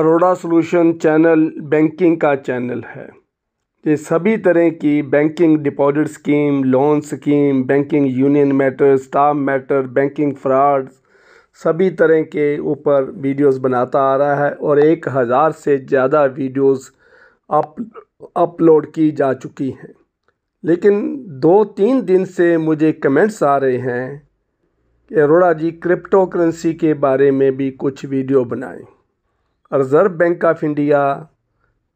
Arora solution channel banking का channel है ये सभी तरह की banking deposit scheme loan scheme banking union matter staff matter banking fraud सभी तरह के ऊपर वीडियोस बनाता आ रहा है और एक हज़ार से ज़्यादा वीडियोस अप अपलोड की जा चुकी हैं लेकिन दो तीन दिन से मुझे कमेंट्स आ रहे हैं कि अरोड़ा जी क्रिप्टो करेंसी के बारे में भी कुछ वीडियो बनाएं Reserve Bank of India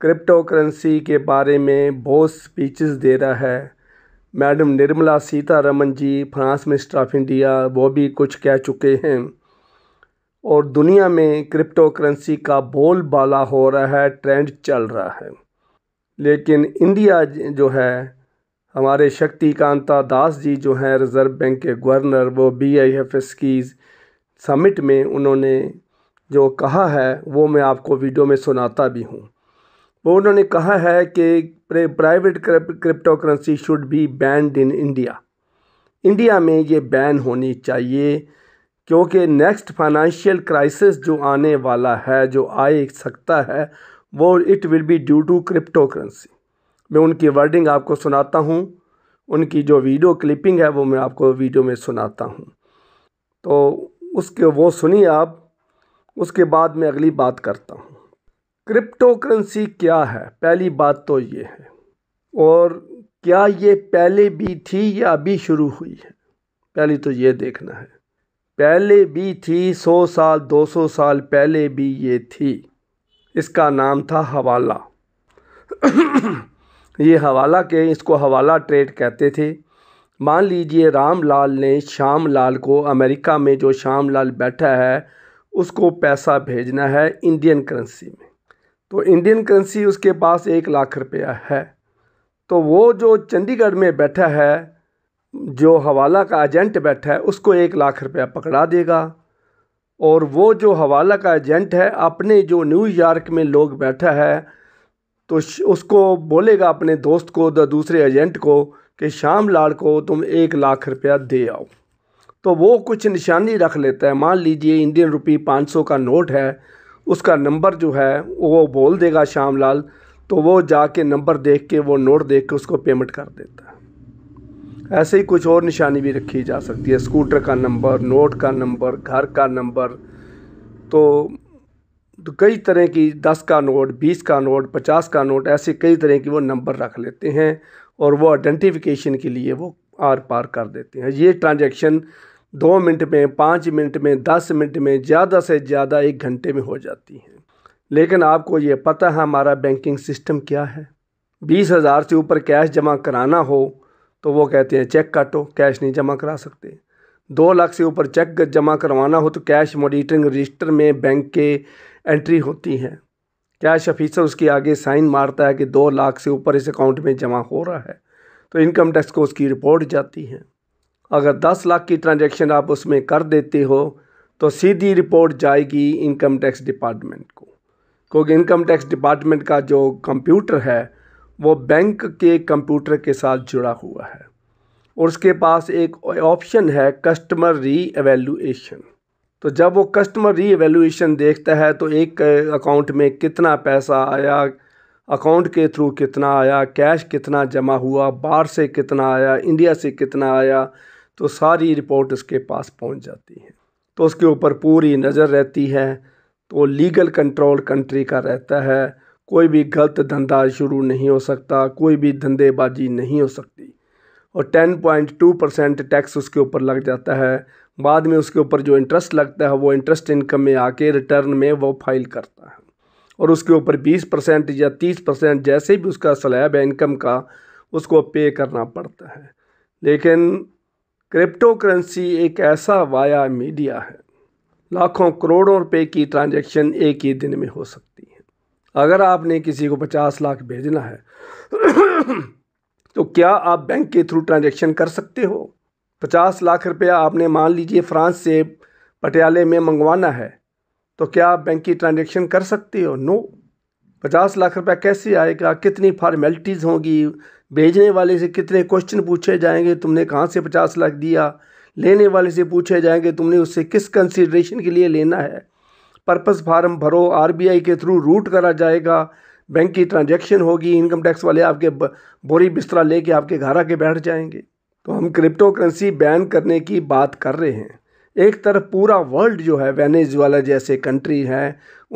crypto currency के बारे में बहुत स्पीचेस दे रहा है madam Nirmala Sitharaman ji finance minister of India वो भी कुछ कह चुके हैं और दुनिया में क्रिप्टो करेंसी का बोल बाला हो रहा है ट्रेंड चल रहा है लेकिन इंडिया जो है हमारे शक्तिकांता दास जी जो हैं रिज़र्व बैंक के गवर्नर वो बी आई एफ एस की समिट में उन्होंने जो कहा है वो मैं आपको वीडियो में सुनाता भी हूँ वो उन्होंने कहा है कि private crypto currency should be banned in India India में ये बैन होनी चाहिए क्योंकि नेक्स्ट फाइनेंशियल क्राइसिस जो आने वाला है जो आ सकता है वो it will be due to crypto currency मैं उनकी वर्डिंग आपको सुनाता हूँ उनकी जो वीडियो क्लिपिंग है वो मैं आपको वीडियो में सुनाता हूँ तो उसके वो सुनिए आप उसके बाद मैं अगली बात करता हूँ क्रिप्टो करेंसी क्या है पहली बात तो ये है और क्या ये पहले भी थी या अभी शुरू हुई है पहली तो ये देखना है पहले भी थी 100 साल 200 साल पहले भी ये थी इसका नाम था हवाला ये हवाला के इसको हवाला ट्रेड कहते थे मान लीजिए रामलाल ने श्याम लाल को अमेरिका में जो श्याम लाल बैठा है उसको पैसा भेजना है इंडियन करेंसी में तो इंडियन करेंसी उसके पास एक लाख रुपया है तो वो जो चंडीगढ़ में बैठा है जो हवाला का एजेंट बैठा है उसको एक लाख रुपया पकड़ा देगा और वो जो हवाला का एजेंट है अपने जो न्यूयॉर्क में लोग बैठा है तो उसको बोलेगा अपने दोस्त को दूसरे एजेंट को कि शाम लाल को तुम एक लाख रुपया दे आओ तो वो कुछ निशानी रख लेता है मान लीजिए इंडियन रुपी 500 का नोट है उसका नंबर जो है वो बोल देगा लाल तो वो जाके नंबर देख के वो नोट देख के उसको पेमेंट कर देता है ऐसे ही कुछ और निशानी भी रखी जा सकती है स्कूटर का नंबर नोट का नंबर घर का नंबर तो तो कई तरह की दस का नोट बीस का नोट पचास का नोट ऐसे कई तरह की वो नंबर रख लेते हैं और वो आइडेंटिफिकेशन के लिए वो आर पार कर देते हैं ये ट्रांजैक्शन दो मिनट में पाँच मिनट में दस मिनट में ज़्यादा से ज़्यादा एक घंटे में हो जाती हैं लेकिन आपको ये पता है हमारा बैंकिंग सिस्टम क्या है बीस हज़ार से ऊपर कैश जमा कराना हो तो वो कहते हैं चेक काटो कैश नहीं जमा करा सकते दो लाख से ऊपर चेक जमा करवाना हो तो कैश मॉनिटरिंग रजिस्टर में बैंक के एंट्री होती है कैश ऑफिसर उसके आगे साइन मारता है कि दो लाख से ऊपर इस अकाउंट में जमा हो रहा है तो इनकम टैक्स को उसकी रिपोर्ट जाती है अगर दस लाख की ट्रांजैक्शन आप उसमें कर देते हो तो सीधी रिपोर्ट जाएगी इनकम टैक्स डिपार्टमेंट को क्योंकि इनकम टैक्स डिपार्टमेंट का जो कंप्यूटर है वो बैंक के कंप्यूटर के साथ जुड़ा हुआ है और उसके पास एक ऑप्शन है कस्टमर री एवेल्यूएशन तो जब वो कस्टमर री एवेल्यूएशन देखता है तो एक अकाउंट में कितना पैसा आया अकाउंट के थ्रू कितना आया कैश कितना जमा हुआ बाहर से कितना आया इंडिया से कितना आया तो सारी रिपोर्ट उसके पास पहुंच जाती है तो उसके ऊपर पूरी नज़र रहती है तो लीगल कंट्रोल कंट्री का रहता है कोई भी गलत धंधा शुरू नहीं हो सकता कोई भी धंधेबाजी नहीं हो सकती और 10.2 परसेंट टैक्स उसके ऊपर लग जाता है बाद में उसके ऊपर जो इंटरेस्ट लगता है वो इंटरेस्ट इनकम में आके रिटर्न में वो फाइल करता है और उसके ऊपर 20 परसेंट या 30 परसेंट जैसे भी उसका स्लैब है इनकम का उसको पे करना पड़ता है लेकिन क्रिप्टो करेंसी एक ऐसा वाया मीडिया है लाखों करोड़ों रुपए की ट्रांजैक्शन एक ही दिन में हो सकती है अगर आपने किसी को पचास लाख भेजना है तो क्या आप बैंक के थ्रू ट्रांजैक्शन कर सकते हो पचास लाख रुपया आपने मान लीजिए फ्रांस से पटियाले में मंगवाना है तो क्या आप बैंक की ट्रांजेक्शन कर सकते हो नो पचास लाख रुपया कैसे आएगा कितनी फॉर्मेलिटीज़ होंगी भेजने वाले से कितने क्वेश्चन पूछे जाएंगे तुमने कहाँ से पचास लाख दिया लेने वाले से पूछे जाएंगे तुमने उससे किस कंसिड्रेशन के लिए लेना है पर्पस फार्म भरो आरबीआई के थ्रू रूट करा जाएगा बैंक की ट्रांजैक्शन होगी इनकम टैक्स वाले आपके बोरी बिस्तरा लेके आपके घर आके बैठ जाएंगे तो हम क्रिप्टो करेंसी बैन करने की बात कर रहे हैं एक तरफ पूरा वर्ल्ड जो है वेनेजुएला जैसे कंट्री हैं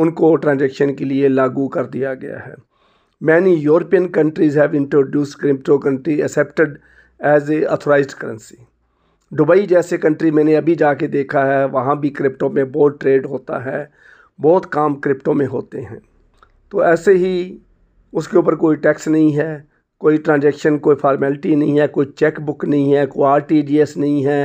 उनको ट्रांजेक्शन के लिए लागू कर दिया गया है Many European countries have introduced cryptocurrency accepted as a authorized currency. dubai jaise country maine abhi ja ke dekha hai wahan bhi crypto mein bahut trade hota hai bahut kaam crypto mein hote hain to aise hi uske upar koi tax nahi hai कोई transaction कोई formality नहीं है कोई cheque book नहीं है कोई RTGS नहीं है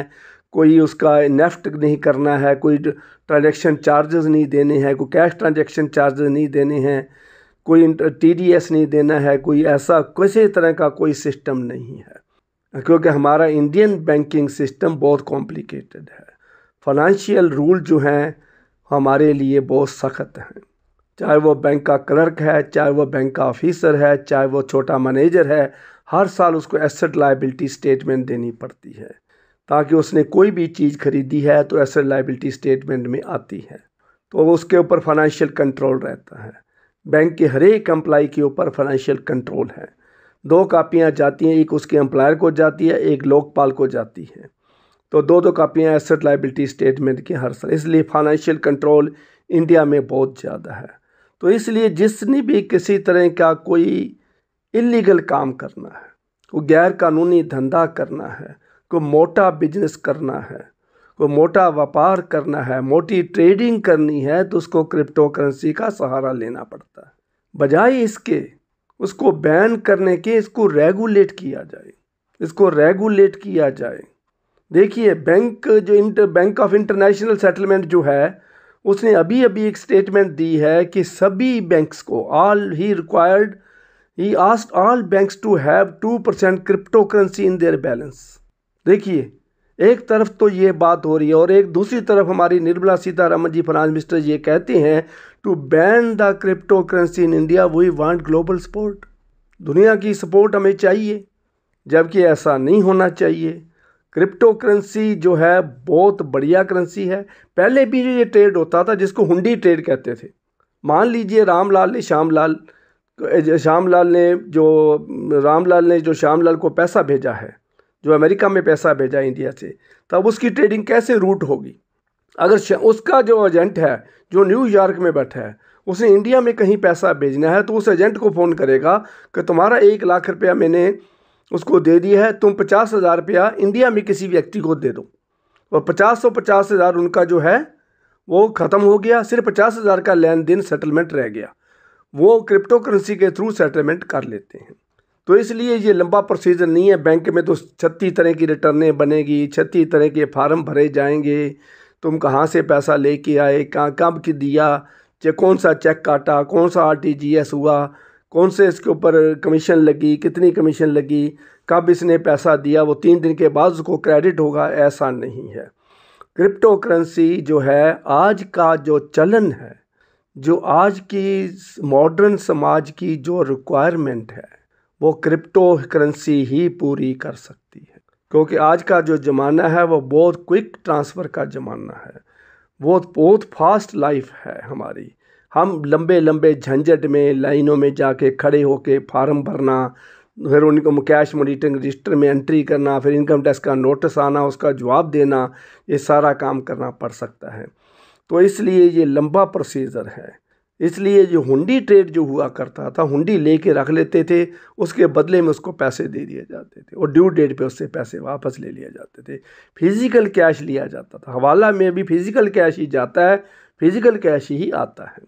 कोई उसका नेफ्ट नहीं करना है कोई ट्रांजैक्शन चार्जेस नहीं देने हैं कोई कैश ट्रांजैक्शन चार्जेस नहीं देने हैं कोई टीडीएस नहीं देना है कोई ऐसा किसी तरह का कोई सिस्टम नहीं है क्योंकि हमारा इंडियन बैंकिंग सिस्टम बहुत कॉम्प्लिकेटेड है फाइनेंशियल रूल जो हैं हमारे लिए बहुत सख्त हैं चाहे वो बैंक का क्लर्क है चाहे वो बैंक का ऑफिसर है चाहे वो छोटा मैनेजर है हर साल उसको एसेट लाइबिलिटी स्टेटमेंट देनी पड़ती है ताकि उसने कोई भी चीज़ खरीदी है तो एसेट लाइबिलिटी स्टेटमेंट में आती है तो उसके ऊपर फाइनेंशियल कंट्रोल रहता है बैंक के हर एक एम्प्लाई के ऊपर फाइनेंशियल कंट्रोल है दो कापियाँ जाती हैं एक उसके एम्प्लायर को जाती है एक लोकपाल को जाती है तो दो दो कापियाँ एसेट लाइबिलिटी स्टेटमेंट के हर साल इसलिए फाइनेंशियल कंट्रोल इंडिया में बहुत ज़्यादा है तो इसलिए जिसने भी किसी तरह का कोई इलीगल काम करना है कोई गैर कानूनी धंधा करना है कोई मोटा बिजनेस करना है को मोटा व्यापार करना है मोटी ट्रेडिंग करनी है तो उसको क्रिप्टो करेंसी का सहारा लेना पड़ता है बजाय इसके उसको बैन करने के इसको रेगुलेट किया जाए इसको रेगुलेट किया जाए देखिए बैंक जो inter bank of international settlement जो है उसने अभी अभी एक स्टेटमेंट दी है कि सभी बैंक्स को ऑल ही रिक्वायर्ड ही asked all banks to have two percent crypto currency in their balance देखिए एक तरफ तो ये बात हो रही है और एक दूसरी तरफ हमारी निर्मला सीतारामन जी फाइनेंस मिनिस्टर ये कहती हैं to ban the crypto currency in India we want global support दुनिया की सपोर्ट हमें चाहिए जबकि ऐसा नहीं होना चाहिए क्रिप्टो करेंसी जो है बहुत बढ़िया करेंसी है पहले भी जो ये ट्रेड होता था जिसको हुंडी ट्रेड कहते थे मान लीजिए रामलाल ने श्यामलाल श्यामलाल ने जो रामलाल ने जो श्यामलाल को पैसा भेजा है जो अमेरिका में पैसा भेजा इंडिया से तब उसकी ट्रेडिंग कैसे रूट होगी अगर उसका जो एजेंट है जो न्यूयॉर्क में बैठा है उसने इंडिया में कहीं पैसा भेजना है तो उस एजेंट को फ़ोन करेगा कि तुम्हारा एक लाख रुपया मैंने उसको दे दिया है तुम पचास हज़ार रुपया इंडिया में किसी व्यक्ति को दे दो और पचास सौ पचास हज़ार उनका जो है वो ख़त्म हो गया सिर्फ पचास हज़ार का लेन देन सेटलमेंट रह गया वो क्रिप्टो करेंसी के थ्रू सेटलमेंट कर लेते हैं तो इसलिए ये लंबा प्रोसीजर नहीं है बैंक में तो छत्तीस तरह की रिटर्नें बनेगी छत्तीस तरह के फार्म भरे जाएंगे तुम कहाँ से पैसा लेके आए कहाँ कब की दिया चाहे कौन सा चेक काटा कौन सा आरटीजीएस हुआ कौन से इसके ऊपर कमीशन लगी कितनी कमीशन लगी कब इसने पैसा दिया वो तीन दिन के बाद उसको क्रेडिट होगा ऐसा नहीं है क्रिप्टो करेंसी जो है आज का जो चलन है जो आज की मॉडर्न समाज की जो रिक्वायरमेंट है वो क्रिप्टो करेंसी ही पूरी कर सकती है क्योंकि आज का जो ज़माना है वो बहुत क्विक ट्रांसफ़र का ज़माना है बहुत बहुत फास्ट लाइफ है हमारी हम लंबे लंबे झंझट में लाइनों में जाके खड़े होके फार्म भरना फिर उनको कैश मॉनिटरिंग रजिस्टर में एंट्री करना फिर इनकम टैक्स का नोटिस आना उसका जवाब देना ये सारा काम करना पड़ सकता है तो इसलिए ये लंबा प्रोसीजर है इसलिए जो हुंडी ट्रेड जो हुआ करता था हुंडी ले कर रख लेते थे उसके बदले में उसको पैसे दे दिए जाते थे और ड्यू डेट पे उससे पैसे वापस ले लिए जाते थे फिज़िकल कैश लिया जाता था हवाला में भी फिज़िकल कैश ही जाता है फिज़िकल कैश ही आता है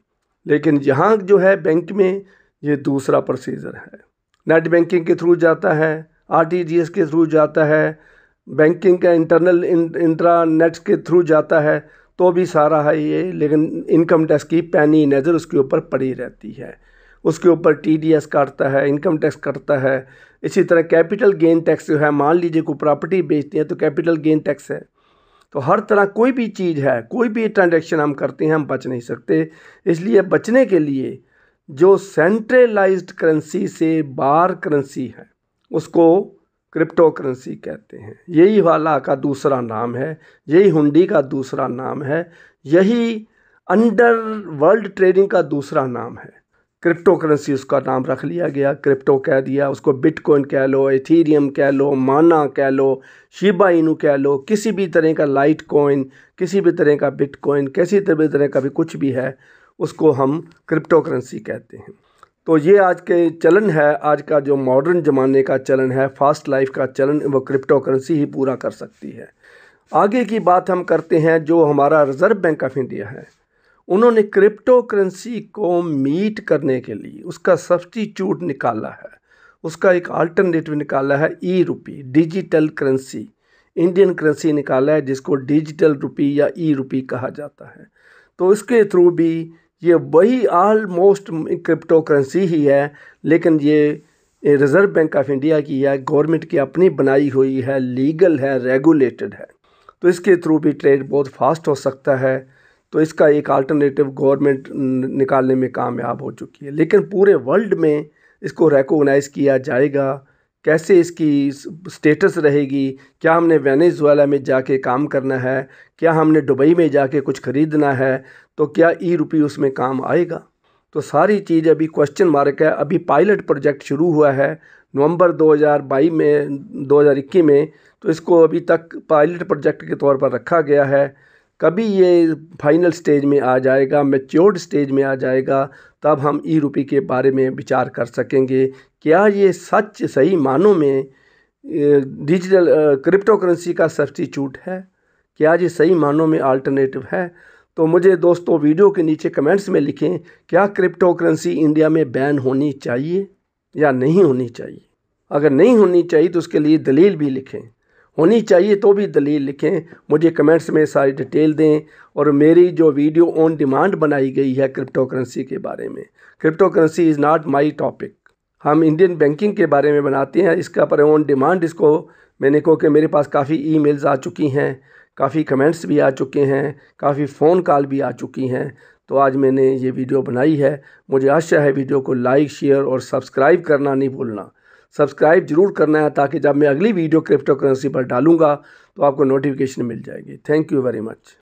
लेकिन यहाँ जो है बैंक में ये दूसरा प्रोसीजर है नेट बैंकिंग के थ्रू जाता है आर के थ्रू जाता है बैंकिंग का इंटरनल इंट्रा नेट के थ्रू जाता है तो भी सारा है ये लेकिन इनकम टैक्स की पैनी नज़र उसके ऊपर पड़ी रहती है उसके ऊपर टीडीएस काटता है इनकम टैक्स काटता है इसी तरह कैपिटल गेन टैक्स जो है मान लीजिए कोई प्रॉपर्टी बेचते हैं तो कैपिटल गेन टैक्स है तो हर तरह कोई भी चीज़ है कोई भी ट्रांजेक्शन हम करते हैं हम बच नहीं सकते इसलिए बचने के लिए जो सेंट्रलाइज्ड करेंसी से बार करेंसी है उसको क्रिप्टो करेंसी कहते हैं यही वाला का दूसरा नाम है यही हुंडी का दूसरा नाम है यही अंडर वर्ल्ड ट्रेडिंग का दूसरा नाम है क्रिप्टो करेंसी उसका नाम रख लिया गया क्रिप्टो कह दिया उसको बिटकॉइन कह लो एथीरियम कह लो माना कह लो शिबा इनू कह लो किसी भी तरह का लाइट कॉइन किसी भी तरह का बिटकॉइन किसी भी तरह का भी कुछ भी है उसको हम क्रिप्टो करेंसी कहते हैं तो ये आज के चलन है आज का जो मॉडर्न ज़माने का चलन है फास्ट लाइफ का चलन वो क्रिप्टो करेंसी ही पूरा कर सकती है आगे की बात हम करते हैं जो हमारा रिज़र्व बैंक ऑफ इंडिया है उन्होंने क्रिप्टो करेंसी को मीट करने के लिए उसका सब्सटीट्यूट निकाला है उसका एक अल्टरनेटिव निकाला है e rupee digital currency Indian currency निकाला है जिसको डिजिटल रुपी या ई रुपी कहा जाता है तो इसके थ्रू भी ये वही आलमोस्ट क्रिप्टो करेंसी ही है लेकिन ये रिज़र्व बैंक ऑफ इंडिया की है गवर्नमेंट की अपनी बनाई हुई है लीगल है रेगुलेटेड है तो इसके थ्रू भी ट्रेड बहुत फास्ट हो सकता है तो इसका एक आल्टरनेटिव गवर्नमेंट निकालने में कामयाब हो चुकी है लेकिन पूरे वर्ल्ड में इसको रेकोगनाइज़ किया जाएगा कैसे इसकी स्टेटस रहेगी क्या हमने वेनेज़ुएला में जाके काम करना है क्या हमने दुबई में जाके कुछ ख़रीदना है तो क्या ई रुपी उसमें काम आएगा तो सारी चीज़ अभी क्वेश्चन मार्क है अभी पायलट प्रोजेक्ट शुरू हुआ है नवंबर 2022 में 2021 में तो इसको अभी तक पायलट प्रोजेक्ट के तौर पर रखा गया है कभी ये फाइनल स्टेज में आ जाएगा मेच्योर्ड स्टेज में आ जाएगा तब हम ई रूपी के बारे में विचार कर सकेंगे क्या ये सच सही मानों में डिजिटल क्रिप्टो करेंसी का सब्सटीट्यूट है क्या ये सही मानों में अल्टरनेटिव है तो मुझे दोस्तों वीडियो के नीचे कमेंट्स में लिखें क्या क्रिप्टो करेंसी इंडिया में बैन होनी चाहिए या नहीं होनी चाहिए अगर नहीं होनी चाहिए तो उसके लिए दलील भी लिखें होनी चाहिए तो भी दलील लिखें मुझे कमेंट्स में सारी डिटेल दें और मेरी जो वीडियो ऑन डिमांड बनाई गई है क्रिप्टो करेंसी के बारे में crypto currency is not my topic हम इंडियन बैंकिंग के बारे में बनाते हैं इसका पर ऑन डिमांड इसको मैंने कहो कि मेरे पास काफ़ी ईमेल्स आ चुकी हैं काफ़ी कमेंट्स भी आ चुके हैं काफ़ी फ़ोन कॉल भी आ चुकी हैं तो आज मैंने ये वीडियो बनाई है मुझे आशा है वीडियो को लाइक शेयर और सब्सक्राइब करना नहीं भूलना सब्सक्राइब जरूर करना है ताकि जब मैं अगली वीडियो क्रिप्टो करेंसी पर डालूंगा तो आपको नोटिफिकेशन मिल जाएगी थैंक यू वेरी मच